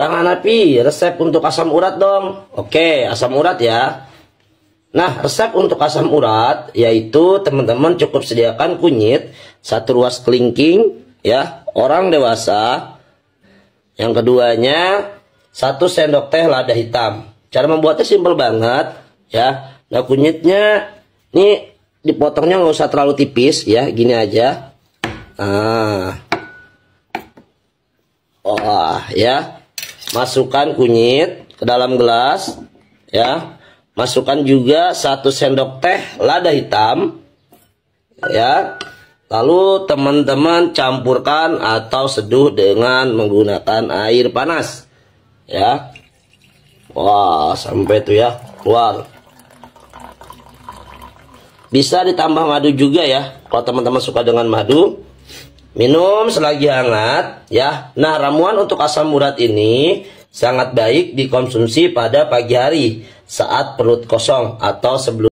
Kang api resep untuk asam urat dong. Oke, asam urat ya. Nah, resep untuk asam urat yaitu teman-teman cukup sediakan kunyit, satu ruas kelingking, ya, orang dewasa. Yang keduanya, satu sendok teh lada hitam. Cara membuatnya simpel banget, ya. Nah, kunyitnya, ini dipotongnya nggak usah terlalu tipis, ya, gini aja. Ah. oh, ya masukkan kunyit ke dalam gelas ya masukkan juga satu sendok teh lada hitam ya lalu teman-teman campurkan atau seduh dengan menggunakan air panas ya wah sampai itu ya keluar bisa ditambah madu juga ya kalau teman-teman suka dengan madu Minum selagi hangat ya. Nah, ramuan untuk asam urat ini sangat baik dikonsumsi pada pagi hari saat perut kosong atau sebelum